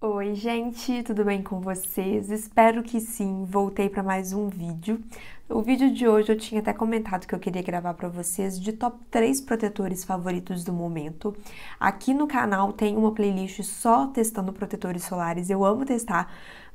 Oi, gente, tudo bem com vocês? Espero que sim. Voltei para mais um vídeo. O vídeo de hoje eu tinha até comentado que eu queria gravar para vocês de top 3 protetores favoritos do momento. Aqui no canal tem uma playlist só testando protetores solares. Eu amo testar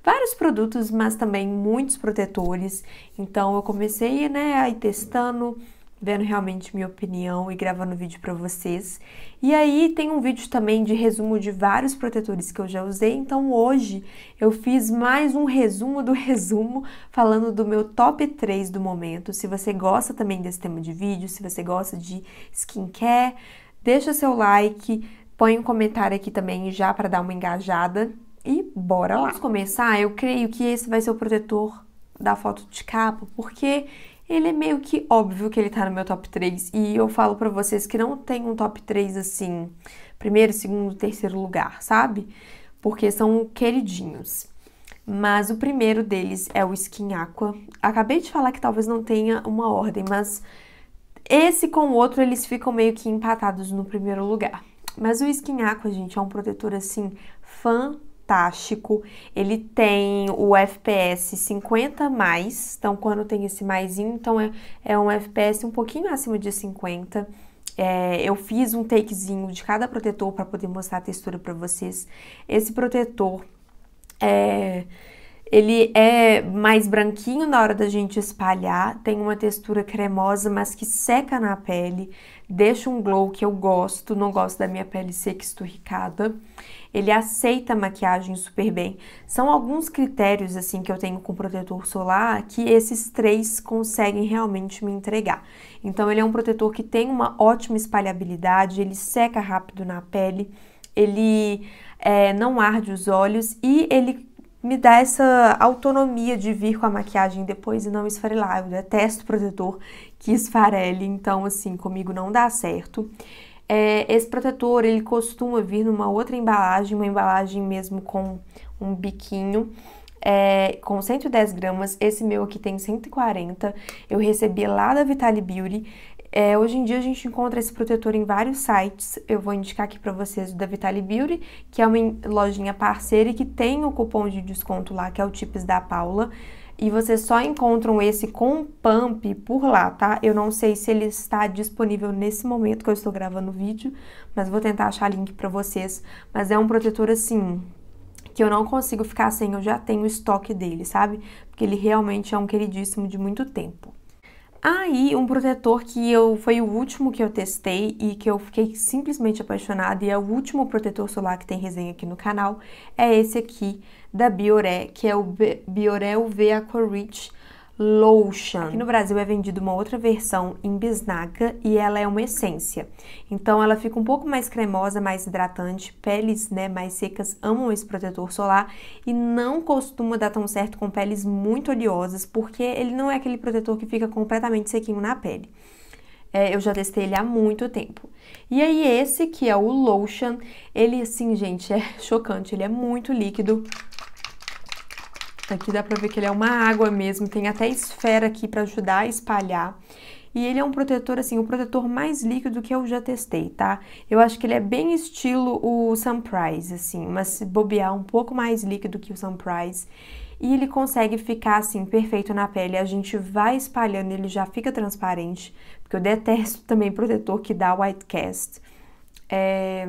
vários produtos, mas também muitos protetores. Então eu comecei, né, aí testando vendo realmente minha opinião e gravando vídeo para vocês. E aí tem um vídeo também de resumo de vários protetores que eu já usei, então hoje eu fiz mais um resumo do resumo falando do meu top 3 do momento. Se você gosta também desse tema de vídeo, se você gosta de skincare, deixa seu like, põe um comentário aqui também já para dar uma engajada e bora lá. Vamos começar, eu creio que esse vai ser o protetor da foto de capa, porque ele é meio que óbvio que ele tá no meu top 3 e eu falo para vocês que não tem um top 3 assim, primeiro, segundo, terceiro lugar, sabe? Porque são queridinhos. Mas o primeiro deles é o Skin Aqua. Acabei de falar que talvez não tenha uma ordem, mas esse com o outro eles ficam meio que empatados no primeiro lugar. Mas o Skin Aqua, gente, é um protetor assim fantástico fantástico. Ele tem o FPS 50 mais, então quando tem esse maisinho, então é, é um FPS um pouquinho acima de 50. É, eu fiz um takezinho de cada protetor para poder mostrar a textura para vocês. Esse protetor é, ele é mais branquinho na hora da gente espalhar, tem uma textura cremosa, mas que seca na pele deixa um glow que eu gosto, não gosto da minha pele seca esturricada. Ele aceita a maquiagem super bem. São alguns critérios assim que eu tenho com protetor solar que esses três conseguem realmente me entregar. Então ele é um protetor que tem uma ótima espalhabilidade, ele seca rápido na pele, ele é, não arde os olhos e ele me dá essa autonomia de vir com a maquiagem depois e não esfarelar. Eu detesto protetor que esfarele, então assim, comigo não dá certo. É, esse protetor, ele costuma vir numa outra embalagem, uma embalagem mesmo com um biquinho, é, com 110 gramas. Esse meu aqui tem 140, eu recebi lá da Vitali Beauty. É, hoje em dia a gente encontra esse protetor em vários sites. Eu vou indicar aqui para vocês o da Vitali Beauty, que é uma lojinha parceira e que tem o cupom de desconto lá, que é o Tips da Paula. E vocês só encontram esse com pump por lá, tá? Eu não sei se ele está disponível nesse momento que eu estou gravando o vídeo, mas vou tentar achar link para vocês. Mas é um protetor assim, que eu não consigo ficar sem, eu já tenho estoque dele, sabe? Porque ele realmente é um queridíssimo de muito tempo. Aí, um protetor que eu foi o último que eu testei e que eu fiquei simplesmente apaixonada e é o último protetor solar que tem resenha aqui no canal, é esse aqui da Bioré, que é o Bioré UV Aqua Rich lotion. Aqui no Brasil é vendida uma outra versão em bisnaga e ela é uma essência. Então ela fica um pouco mais cremosa, mais hidratante, peles né, mais secas amam esse protetor solar e não costuma dar tão certo com peles muito oleosas, porque ele não é aquele protetor que fica completamente sequinho na pele. É, eu já testei ele há muito tempo. E aí esse que é o lotion, ele assim, gente, é chocante, ele é muito líquido, Tá aqui dá pra ver que ele é uma água mesmo, tem até esfera aqui pra ajudar a espalhar. E ele é um protetor, assim, o protetor mais líquido que eu já testei, tá? Eu acho que ele é bem estilo o Sunprise, assim, mas se bobear um pouco mais líquido que o Sunprise. E ele consegue ficar, assim, perfeito na pele. A gente vai espalhando, ele já fica transparente, porque eu detesto também protetor que dá white cast. É...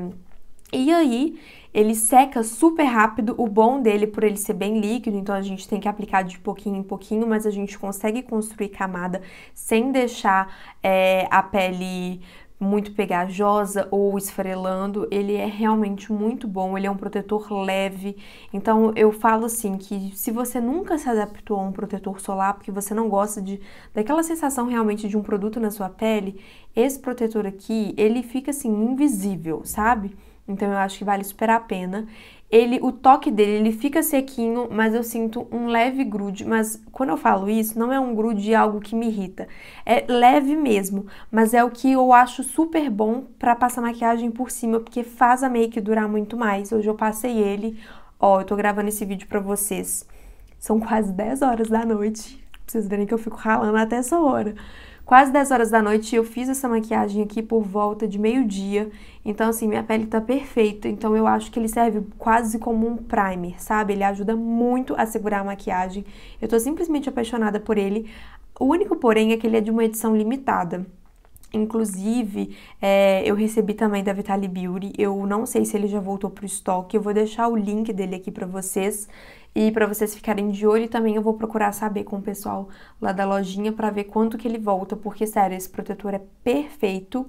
E aí, ele seca super rápido, o bom dele por ele ser bem líquido, então a gente tem que aplicar de pouquinho em pouquinho, mas a gente consegue construir camada sem deixar é, a pele muito pegajosa ou esfarelando, ele é realmente muito bom, ele é um protetor leve. Então eu falo assim que se você nunca se adaptou a um protetor solar porque você não gosta de daquela sensação realmente de um produto na sua pele, esse protetor aqui, ele fica assim invisível, sabe? Então eu acho que vale super a pena. Ele, o toque dele, ele fica sequinho, mas eu sinto um leve grude. Mas quando eu falo isso, não é um grude de algo que me irrita. É leve mesmo, mas é o que eu acho super bom para passar maquiagem por cima, porque faz a make durar muito mais. Hoje eu passei ele, ó, eu tô gravando esse vídeo para vocês. São quase 10 horas da noite. Pra vocês verem que eu fico ralando até essa hora quase 10 horas da noite. Eu fiz essa maquiagem aqui por volta de meio-dia. Então, assim, minha pele tá perfeita. Então, eu acho que ele serve quase como um primer, sabe? Ele ajuda muito a segurar a maquiagem. Eu tô simplesmente apaixonada por ele. O único, porém, é que ele é de uma edição limitada. Inclusive, é, eu recebi também da Vitali Beauty. Eu não sei se ele já voltou pro estoque. Eu vou deixar o link dele aqui para vocês. E para vocês ficarem de olho também eu vou procurar saber com o pessoal lá da lojinha para ver quanto que ele volta, porque sério, esse protetor é perfeito.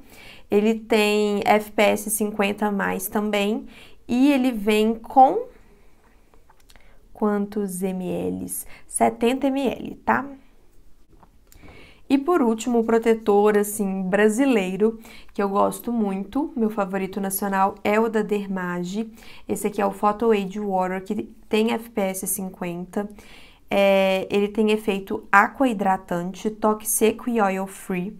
Ele tem FPS 50 mais também e ele vem com quantos ml? 70 ml, tá? E por último, o protetor assim brasileiro, que eu gosto muito, meu favorito nacional é o da Dermage. Esse aqui é o Photo Age Water, que tem FPS 50. É, ele tem efeito aqua hidratante, toque seco e oil free.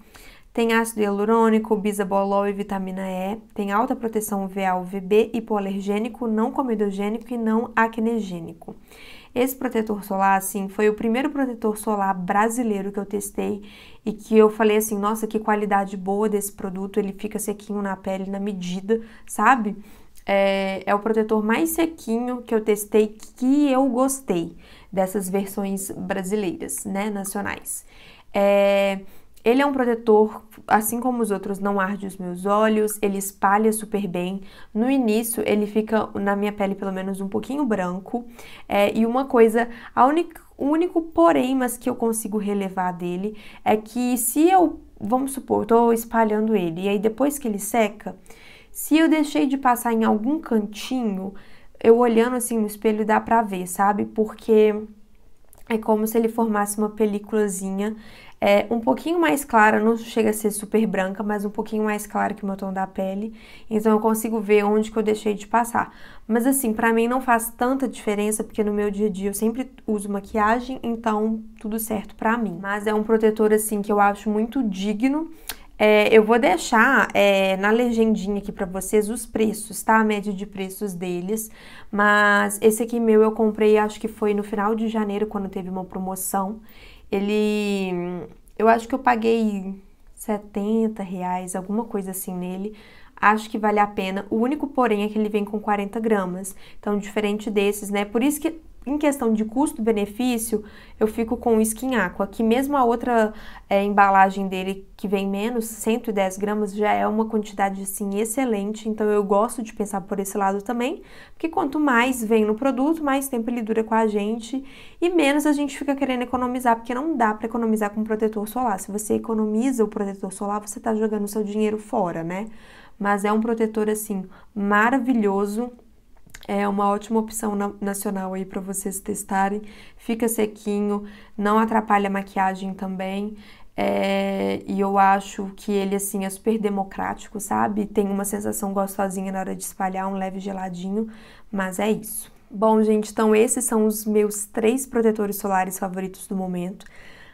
Tem ácido hialurônico, bisabolol e vitamina E. Tem alta proteção UVA, UVB, hipoalergênico, não comedogênico e não acnegênico. Esse protetor solar, assim, foi o primeiro protetor solar brasileiro que eu testei e que eu falei assim, nossa, que qualidade boa desse produto, ele fica sequinho na pele na medida, sabe? É, é, o protetor mais sequinho que eu testei que eu gostei dessas versões brasileiras, né, nacionais. É, ele é um protetor, assim como os outros, não arde os meus olhos, ele espalha super bem. No início, ele fica na minha pele pelo menos um pouquinho branco. É, e uma coisa, a única, o único porém, mas que eu consigo relevar dele, é que se eu, vamos supor, estou espalhando ele, e aí depois que ele seca, se eu deixei de passar em algum cantinho, eu olhando assim no espelho dá pra ver, sabe? Porque é como se ele formasse uma películazinha é um pouquinho mais clara, não chega a ser super branca, mas um pouquinho mais clara que o meu tom da pele. Então eu consigo ver onde que eu deixei de passar. Mas assim, pra mim não faz tanta diferença, porque no meu dia a dia eu sempre uso maquiagem, então tudo certo pra mim. Mas é um protetor assim que eu acho muito digno. É, eu vou deixar é, na legendinha aqui para vocês os preços, tá? A média de preços deles. Mas esse aqui meu eu comprei, acho que foi no final de janeiro, quando teve uma promoção. Ele. Eu acho que eu paguei 70 reais, alguma coisa assim nele. Acho que vale a pena. O único porém é que ele vem com 40 gramas. Então, diferente desses, né? Por isso que em questão de custo-benefício, eu fico com o Skin Aqua, que mesmo a outra é, embalagem dele que vem menos, 110 gramas, já é uma quantidade assim excelente, então eu gosto de pensar por esse lado também, porque quanto mais vem no produto, mais tempo ele dura com a gente e menos a gente fica querendo economizar, porque não dá para economizar com protetor solar. Se você economiza o protetor solar, você está jogando seu dinheiro fora, né? Mas é um protetor assim maravilhoso, é uma ótima opção nacional aí para vocês testarem. Fica sequinho, não atrapalha a maquiagem também. É, e eu acho que ele, assim, é super democrático, sabe? Tem uma sensação gostosinha na hora de espalhar, um leve geladinho, mas é isso. Bom, gente, então esses são os meus três protetores solares favoritos do momento.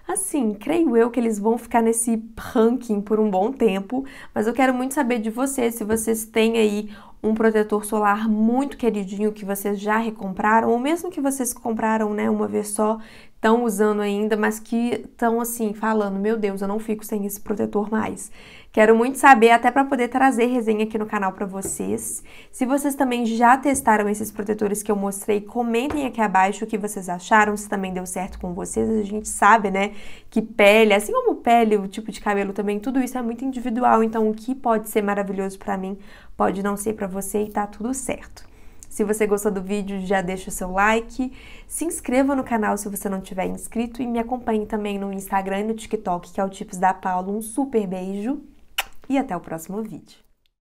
Assim, creio eu que eles vão ficar nesse ranking por um bom tempo, mas eu quero muito saber de vocês, se vocês têm aí um protetor solar muito queridinho que vocês já recompraram, ou mesmo que vocês compraram né, uma vez só, estão usando ainda, mas que estão assim falando, meu Deus, eu não fico sem esse protetor mais. Quero muito saber, até para poder trazer resenha aqui no canal para vocês. Se vocês também já testaram esses protetores que eu mostrei, comentem aqui abaixo o que vocês acharam, se também deu certo com vocês. A gente sabe, né, que pele, assim como pele, o tipo de cabelo também, tudo isso é muito individual, então o que pode ser maravilhoso para mim pode não ser para você e tá tudo certo. Se você gostou do vídeo, já deixa o seu like, se inscreva no canal se você não tiver inscrito e me acompanhe também no Instagram e no TikTok, que é o Tipos da Paula. Um super beijo e até o próximo vídeo.